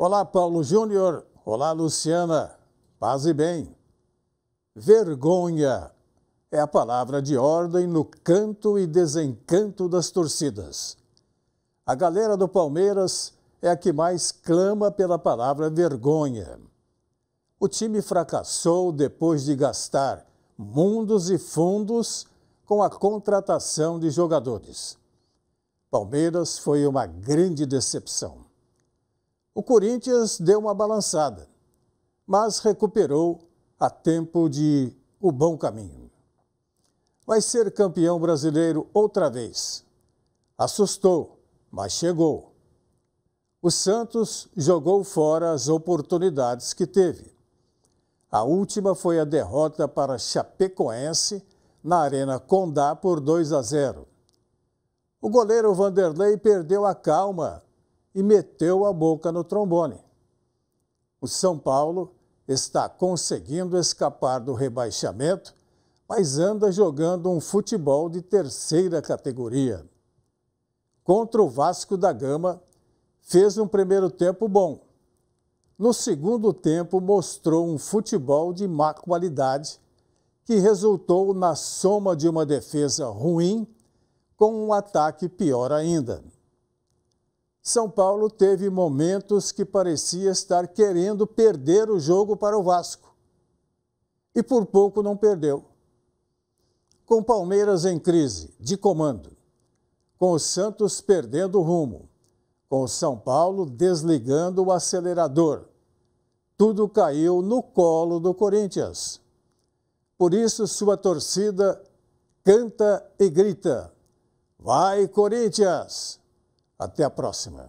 Olá, Paulo Júnior. Olá, Luciana. Paz e bem. Vergonha é a palavra de ordem no canto e desencanto das torcidas. A galera do Palmeiras é a que mais clama pela palavra vergonha. O time fracassou depois de gastar mundos e fundos com a contratação de jogadores. Palmeiras foi uma grande decepção o Corinthians deu uma balançada, mas recuperou a tempo de o bom caminho. Vai ser campeão brasileiro outra vez. Assustou, mas chegou. O Santos jogou fora as oportunidades que teve. A última foi a derrota para Chapecoense na Arena Condá por 2 a 0. O goleiro Vanderlei perdeu a calma e meteu a boca no trombone. O São Paulo está conseguindo escapar do rebaixamento, mas anda jogando um futebol de terceira categoria. Contra o Vasco da Gama, fez um primeiro tempo bom. No segundo tempo, mostrou um futebol de má qualidade, que resultou na soma de uma defesa ruim com um ataque pior ainda. São Paulo teve momentos que parecia estar querendo perder o jogo para o Vasco. E por pouco não perdeu. Com Palmeiras em crise, de comando. Com o Santos perdendo o rumo. Com o São Paulo desligando o acelerador. Tudo caiu no colo do Corinthians. Por isso, sua torcida canta e grita: Vai, Corinthians! Até a próxima.